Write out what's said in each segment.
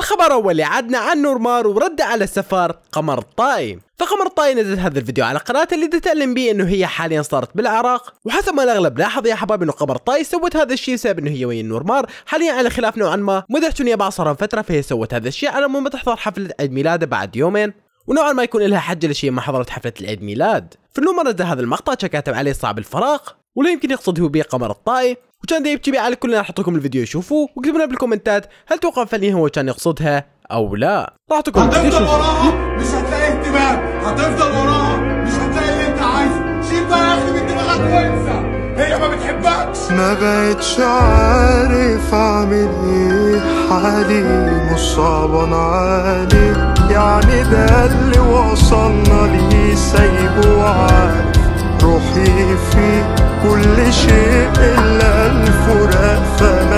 الخبر اللي عدنا عن نورمار ورد على السفار قمر الطائي فقمر الطائي نزل هذا الفيديو على قناته اللي تتألم بيه انه هي حاليا صارت بالعراق وحسب ما الاغلب لاحظ يا حبايب انه قمر الطائي سوت هذا الشيء بسبب انه هي وين نورمار حاليا على خلاف نوعا ما مذيع يا بعصرها فتره فهي سوت هذا الشيء على ما تحضر حفله عيد ميلادها بعد يومين ونوعا ما يكون لها حجه لشيء ما حضرت حفله العيد ميلاد فنومر نزل هذا المقطع كاتب عليه صعب الفراق ولا يمكن يقصد هو بيه قمر الطائي وكان ذا يبكي على كلنا راح لكم الفيديو شوفوه واكتبوا لنا بالكومنتات هل توقع فعليا هو كان يقصدها او لا راح تكون هتفضل وراها مش هتلاقي اهتمام هتفضل وراها مش هتلاقي اللي انت عايزه شيل بقى اخي من دماغك وانسى هي ما بتحبكش ما بقتش عارف اعمل ايه حالي مش انا عالي يعني ده اللي وصلنا ليه سايبه وعارف روحي في كل شيء إلا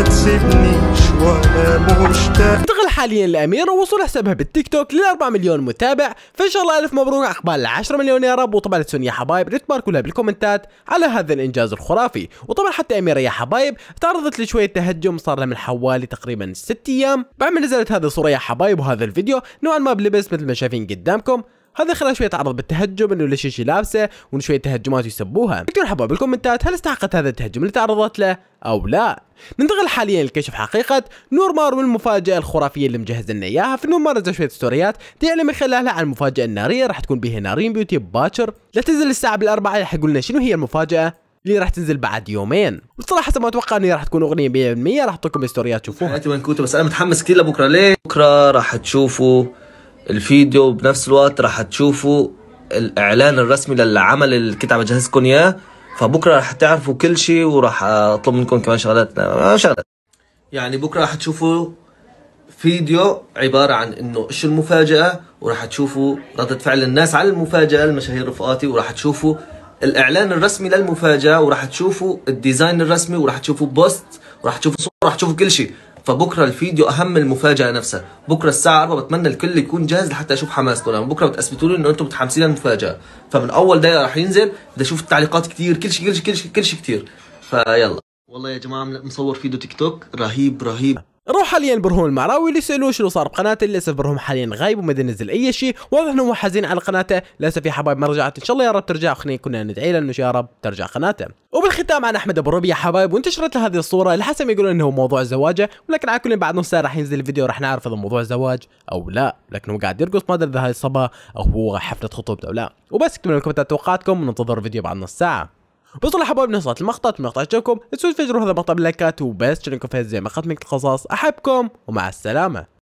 تسيبنيش وانا مشتاق انتقل حاليا الامير ووصل حسابها بالتيك توك ل 4 مليون متابع فان شاء الله الف مبروك عقبال ال 10 مليون يا رب وطبعا تسون يا حبايب تباركوا لها بالكومنتات على هذا الانجاز الخرافي وطبعا حتى اميره يا حبايب تعرضت لشويه تهجم صار لها من حوالي تقريبا 6 ايام بعد ما نزلت هذه الصوره يا حبايب وهذا الفيديو نوعا ما بلبس مثل ما شايفين قدامكم هذا خلاه شوي يتعرض بالتهجم انه ليش شيء لابسه وشوية تهجمات يسبوها اكتبوا حبا بالكومنتات هل استحقت هذا التهجم اللي تعرضت له او لا ننتقل حاليا لكشف حقيقة نور مار والمفاجأة الخرافية اللي مجهز لنا اياها فنور مارو نزل شوية ستوريات تعلم من خلالها عن المفاجأة النارية راح تكون بها نارين بيوتي باكر لا تنزل الساعة بالأربعة راح يقول لنا شنو هي المفاجأة اللي راح تنزل بعد يومين وبصراحه حسب ما اتوقع اني راح تكون اغنيه 100% راح احطكم ستوريات تشوفوها حياتي منكوته بس انا متحمس كثير لبكره ليه بكره راح تشوفوا الفيديو وبنفس الوقت راح تشوفوا الاعلان الرسمي للعمل اللي كنت عم بجهزكم اياه فبكره رح تعرفوا كل شيء وراح اطلب منكم كمان شغلات شغلات يعني بكره رح تشوفوا فيديو عباره عن انه شو المفاجاه وراح تشوفوا ردة فعل الناس على المفاجاه المشاهير رفقاتي وراح تشوفوا الاعلان الرسمي للمفاجاه وراح تشوفوا الديزاين الرسمي وراح تشوفوا بوست وراح تشوفوا صور وراح تشوفوا كل شيء فبكره الفيديو اهم المفاجاه نفسها بكره الساعه 4 بتمنى الكل يكون جاهز لحتى اشوف حماسكم لما بكره بتثبتوا لي ان انتم متحمسين للمفاجاه فمن اول دقيقه راح ينزل بدي اشوف التعليقات كتير كل شيء كل شيء كل شيء كتير فيلا والله يا جماعه مصور فيديو تيك توك رهيب رهيب روح حاليا برهوم المعراوي اللي سالوه شنو صار بقناته للاسف برهوم حاليا غايب وما نزل اي شيء واضح انه هو حزين على قناته للاسف يا حبايب ما رجعت ان شاء الله يا رب ترجع خلينا كنا ندعي له انه يا رب ترجع قناته وبالختام عن احمد ابو ربيع حبايب وانتشرت هذه الصوره الحسم يقولون انه موضوع زواجه ولكن على كل بعد نص ساعه راح ينزل الفيديو راح نعرف اذا موضوع زواج او لا لكن هو قاعد يرقص ما ادري اذا هاي الصبا او هو حفله خطوبته او لا وبس اكتبوا لنا توقعاتكم وننتظر الفيديو بعد نص ساعه بصراحه حبايب نصلت المقطع اتمنى عجبكم لا تنسوا تفجروا هذا المقطع باللايكات وبس شاركوا في هذه مقاطع القصص احبكم ومع السلامه